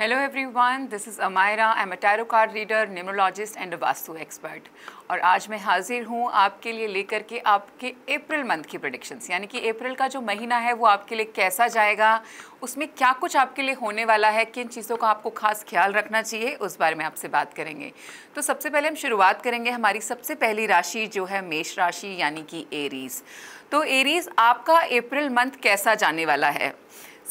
Hello everyone, this is Amaira. I'm am tarot card reader, numerologist and a Vastu expert और आज मैं हाजिर हूँ आपके लिए लेकर के आपके अप्रैल मंथ की प्रडिक्शंस यानी कि अप्रैल का जो महीना है वो आपके लिए कैसा जाएगा उसमें क्या कुछ आपके लिए होने वाला है किन चीज़ों का आपको खास ख्याल रखना चाहिए उस बारे में आपसे बात करेंगे तो सबसे पहले हम शुरुआत करेंगे हमारी सबसे पहली राशि जो है मेष राशि यानी कि एरीज़ तो एरीज़ आपका अप्रैल मंथ कैसा जाने वाला है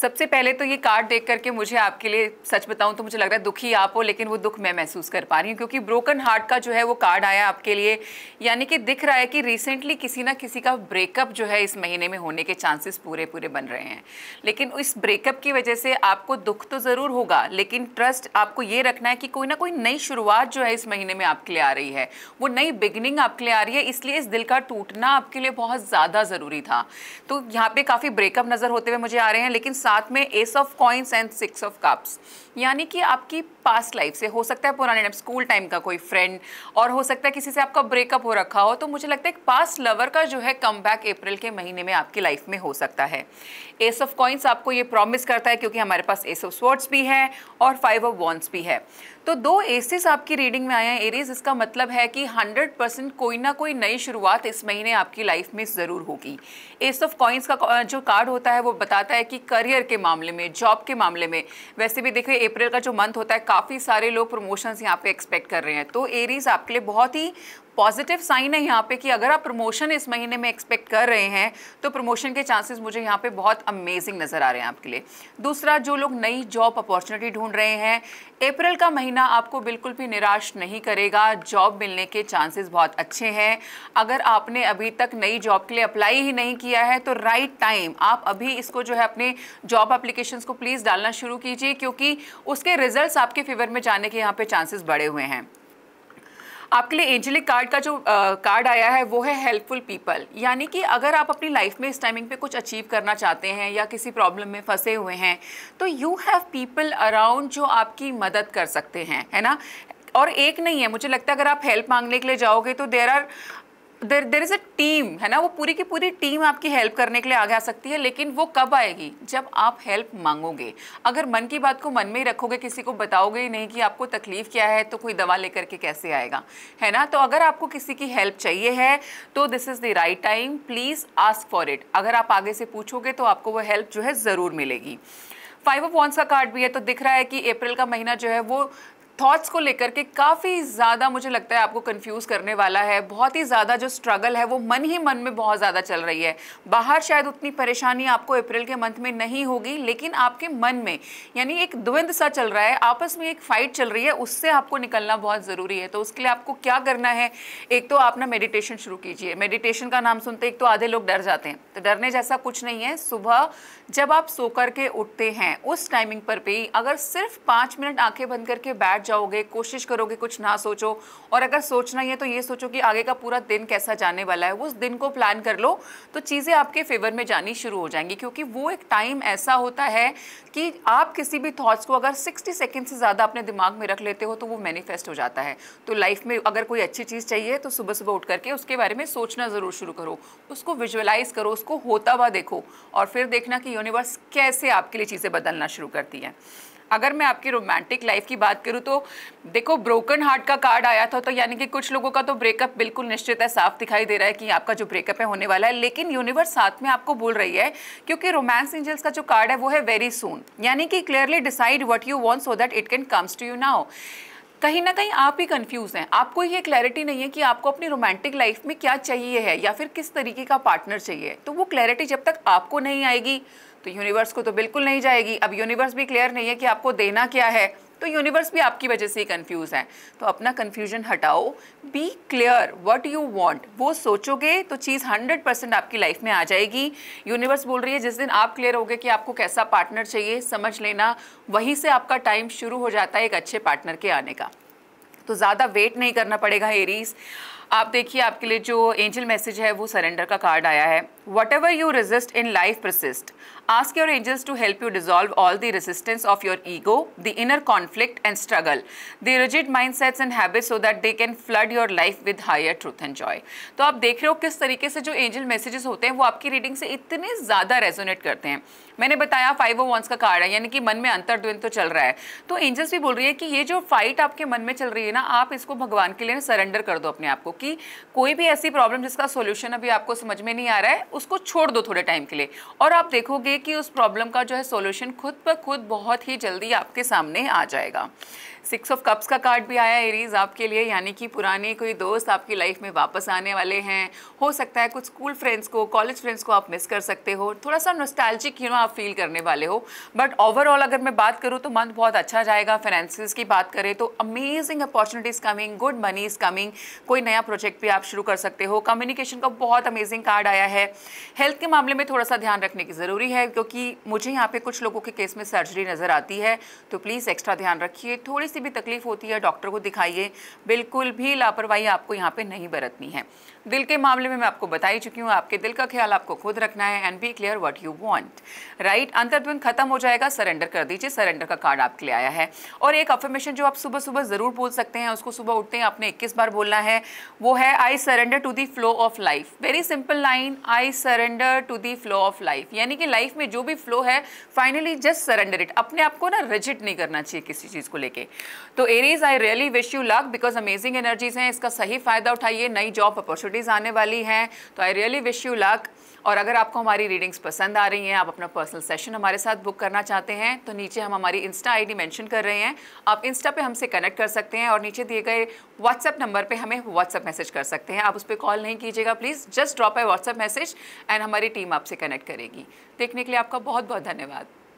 सबसे पहले तो ये कार्ड देख करके मुझे आपके लिए सच बताऊं तो मुझे लग रहा है दुखी आप हो लेकिन वो दुख मैं महसूस कर पा रही हूँ क्योंकि ब्रोकन हार्ट का जो है वो कार्ड आया आपके लिए यानी कि दिख रहा है कि रिसेंटली किसी ना किसी का ब्रेकअप जो है इस महीने में होने के चांसेस पूरे पूरे बन रहे हैं लेकिन इस ब्रेकअप की वजह से आपको दुख तो ज़रूर होगा लेकिन ट्रस्ट आपको ये रखना है कि कोई ना कोई नई शुरुआत जो है इस महीने में आपके लिए आ रही है वो नई बिगनिंग आपके लिए आ रही है इसलिए इस दिल का टूटना आपके लिए बहुत ज़्यादा ज़रूरी था तो यहाँ पर काफ़ी ब्रेकअप नज़र होते हुए मुझे आ रहे हैं लेकिन साथ में ace of coins and six of cups यानी कि आपकी पास्ट लाइफ से हो सकता है पुराने स्कूल टाइम का कोई फ्रेंड और हो सकता है किसी से आपका ब्रेकअप हो रखा हो तो मुझे लगता है पास्ट लवर का जो है कम बैक अप्रैल के महीने में आपकी लाइफ में हो सकता है एस ऑफ कॉइन्स आपको ये प्रॉमिस करता है क्योंकि हमारे पास एस ऑफ स्वर्ड्स भी है और फाइव ऑफ वॉन्स भी है तो दो एसेस आपकी रीडिंग में आए हैं एरीज इसका मतलब है कि 100 परसेंट कोई ना कोई नई शुरुआत इस महीने आपकी लाइफ में ज़रूर होगी एस ऑफ कॉइंस का जो कार्ड होता है वो बताता है कि करियर के मामले में जॉब के मामले में वैसे भी देखिए अप्रैल का जो मंथ होता है काफ़ी सारे लोग प्रमोशंस यहाँ पे एक्सपेक्ट कर रहे हैं तो एरीज आपके लिए बहुत ही पॉजिटिव साइन है यहाँ पे कि अगर आप प्रमोशन इस महीने में एक्सपेक्ट कर रहे हैं तो प्रमोशन के चांसेस मुझे यहाँ पे बहुत अमेजिंग नज़र आ रहे हैं आपके लिए दूसरा जो लोग नई जॉब अपॉर्चुनिटी ढूंढ रहे हैं अप्रैल का महीना आपको बिल्कुल भी निराश नहीं करेगा जॉब मिलने के चांसेस बहुत अच्छे हैं अगर आपने अभी तक नई जॉब के लिए अप्लाई ही नहीं किया है तो राइट टाइम आप अभी इसको जो है अपने जॉब अप्लीकेशन को प्लीज़ डालना शुरू कीजिए क्योंकि उसके रिजल्ट आपके फेवर में जाने के यहाँ पे चांसेस बढ़े हुए हैं आपके लिए एंजलिक कार्ड का जो कार्ड आया है वो है हेल्पफुल पीपल यानी कि अगर आप अपनी लाइफ में इस टाइमिंग पे कुछ अचीव करना चाहते हैं या किसी प्रॉब्लम में फंसे हुए हैं तो यू हैव पीपल अराउंड जो आपकी मदद कर सकते हैं है ना और एक नहीं है मुझे लगता है अगर आप हेल्प मांगने के लिए जाओगे तो there are there there is a team है ना वो पूरी की पूरी टीम आपकी हेल्प करने के लिए आगे आ सकती है लेकिन वो कब आएगी जब आप हेल्प मांगोगे अगर मन की बात को मन में ही रखोगे किसी को बताओगे ही नहीं कि आपको तकलीफ़ क्या है तो कोई दवा लेकर के कैसे आएगा है ना तो अगर आपको किसी की हेल्प चाहिए है तो this is the right time please ask for it अगर आप आगे से पूछोगे तो आपको वो हेल्प जो है ज़रूर मिलेगी फाइव ऑफ वॉन्स का कार्ड भी है तो दिख रहा है कि अप्रैल का महीना जो है वो थॉट्स को लेकर के काफ़ी ज़्यादा मुझे लगता है आपको कंफ्यूज करने वाला है बहुत ही ज़्यादा जो स्ट्रगल है वो मन ही मन में बहुत ज़्यादा चल रही है बाहर शायद उतनी परेशानी आपको अप्रैल के मंथ में नहीं होगी लेकिन आपके मन में यानी एक द्वंद सा चल रहा है आपस में एक फ़ाइट चल रही है उससे आपको निकलना बहुत ज़रूरी है तो उसके लिए आपको क्या करना है एक तो आप ना मेडिटेशन शुरू कीजिए मेडिटेशन का नाम सुनते एक तो आधे लोग डर जाते हैं तो डरने जैसा कुछ नहीं है सुबह जब आप सो करके उठते हैं उस टाइमिंग पर भी अगर सिर्फ पाँच मिनट आँखें बंद करके बैठ जाओगे कोशिश करोगे कुछ ना सोचो और अगर सोचना ही है तो ये सोचो कि आगे का पूरा दिन कैसा जाने वाला है उस दिन को प्लान कर लो तो चीज़ें आपके फेवर में जानी शुरू हो जाएंगी क्योंकि वो एक टाइम ऐसा होता है कि आप किसी भी थाट्स को अगर सिक्सटी सेकेंड से ज़्यादा अपने दिमाग में रख लेते हो तो वो मैनिफेस्ट हो जाता है तो लाइफ में अगर कोई अच्छी चीज़ चाहिए तो सुबह सुबह उठ करके उसके बारे में सोचना ज़रूर शुरू करो उसको विजुअलाइज करो उसको होता हुआ देखो और फिर देखना कि यूनिवर्स कैसे आपके लिए चीज़ें बदलना शुरू करती है अगर मैं आपकी रोमांटिक लाइफ की बात करूँ तो देखो ब्रोकन हार्ट का कार्ड आया था तो यानी कि कुछ लोगों का तो ब्रेकअप बिल्कुल निश्चित है साफ दिखाई दे रहा है कि आपका जो ब्रेकअप है होने वाला है लेकिन यूनिवर्स साथ में आपको बोल रही है क्योंकि रोमांस एंजल्स का जो कार्ड है वो है वेरी सून यानी कि clearly decide what you want so that it can comes to you now कहीं ना कहीं आप ही कंफ्यूज हैं आपको ये क्लैरिटी नहीं है कि आपको अपनी रोमांटिक लाइफ में क्या चाहिए है या फिर किस तरीके का पार्टनर चाहिए तो वो क्लैरिटी जब तक आपको नहीं आएगी तो यूनिवर्स को तो बिल्कुल नहीं जाएगी अब यूनिवर्स भी क्लियर नहीं है कि आपको देना क्या है तो यूनिवर्स भी आपकी वजह से ही कन्फ्यूज़ है तो अपना कन्फ्यूजन हटाओ be clear what you want वो सोचोगे तो चीज़ हंड्रेड परसेंट आपकी लाइफ में आ जाएगी यूनिवर्स बोल रही है जिस दिन आप क्लियर होगे कि आपको कैसा पार्टनर चाहिए समझ लेना वहीं से आपका टाइम शुरू हो जाता है एक अच्छे पार्टनर के आने का तो ज़्यादा वेट नहीं करना पड़ेगा एरीज़ आप देखिए आपके लिए जो एंजल मैसेज है वो सरेंडर का कार्ड आया है whatever you resist in life persist Ask your angels to help you dissolve all the resistance of your ego, the inner conflict and struggle, the rigid mindsets and habits so that they can flood your life with higher truth and joy. to aap dekh rahe ho kis tarike se jo angel messages hote hain wo aapki reading se itne zyada resonate karte hain मैंने बताया five of wands का card है यानी कि मन में अंतर्द्वंद तो चल रहा है तो एंजल्स भी बोल रही है कि ये जो फाइट आपके मन में चल रही है ना आप इसको भगवान के लिए ना सरेंडर कर दो अपने आप को कि कोई भी ऐसी प्रॉब्लम जिसका सॉल्यूशन अभी आपको समझ में नहीं आ रहा है उसको छोड़ दो थोड़े टाइम के लिए और आप देखोगे कि उस प्रॉब्लम का जो है सोल्यूशन खुद ब खुद बहुत ही जल्दी आपके सामने आ जाएगा सिक्स ऑफ कप्स का कार्ड भी आया एरीज आपके लिए यानी कि पुराने कोई दोस्त आपकी लाइफ में वापस आने वाले हैं हो सकता है कुछ स्कूल फ्रेंड्स को कॉलेज फ्रेंड्स को आप मिस कर सकते हो थोड़ा सा नोस्टैल्जिक क्यों नो आप फील करने वाले हो बट ओवरऑल अगर मैं बात करूँ तो मंथ बहुत अच्छा जाएगा फाइनेंसिस की बात करें तो amazing opportunities coming good money is coming कोई नया प्रोजेक्ट भी आप शुरू कर सकते हो कम्युनिकेशन का बहुत अमेजिंग कार्ड आया है हेल्थ के मामले में थोड़ा सा ध्यान रखने की ज़रूरी है क्योंकि मुझे यहाँ पे कुछ लोगों के केस में सर्जरी नज़र आती है तो प्लीज़ एक्स्ट्रा ध्यान रखिए थोड़ी सी सी भी तकलीफ होती है डॉक्टर को दिखाइए बिल्कुल भी लापरवाही आपको यहाँ पे नहीं बरतनी है दिल के मामले में मैं आपको बता ही चुकी हूँ आपके दिल का ख्याल आपको खुद रखना है and be clear what you want right अंतर्द्वंद खत्म हो जाएगा सरेंडर कर दीजिए सरेंडर का कार्ड आपके लिए आया है और एक अफर्मेशन जो आप सुबह सुबह ज़रूर बोल सकते हैं उसको सुबह उठते हैं आपने इक्कीस बार बोलना है वो है I surrender to the flow of life very simple line I surrender to the flow of life यानी कि लाइफ में जो भी फ्लो है फाइनली जस्ट सरेंडर इट अपने आप को ना रिजिट नहीं करना चाहिए किसी चीज़ को लेके तो Aries I really wish you luck because amazing energies हैं इसका सही फ़ायदा उठाइए नई जॉब अपॉर्चुनिटीज़ आने वाली हैं तो I really wish you luck और अगर आपको हमारी रीडिंग्स पसंद आ रही हैं आप अपना पर्सनल सेशन हमारे साथ बुक करना चाहते हैं तो नीचे हम हमारी इंस्टा आईडी मेंशन कर रहे हैं आप इंस्टा पे हमसे कनेक्ट कर सकते हैं और नीचे दिए गए व्हाट्सएप नंबर पे हमें व्हाट्सएप मैसेज कर सकते हैं आप उस पर कॉल नहीं कीजिएगा please just drop a WhatsApp message and हमारी टीम आपसे कनेक्ट करेगी देखने के लिए आपका बहुत बहुत धन्यवाद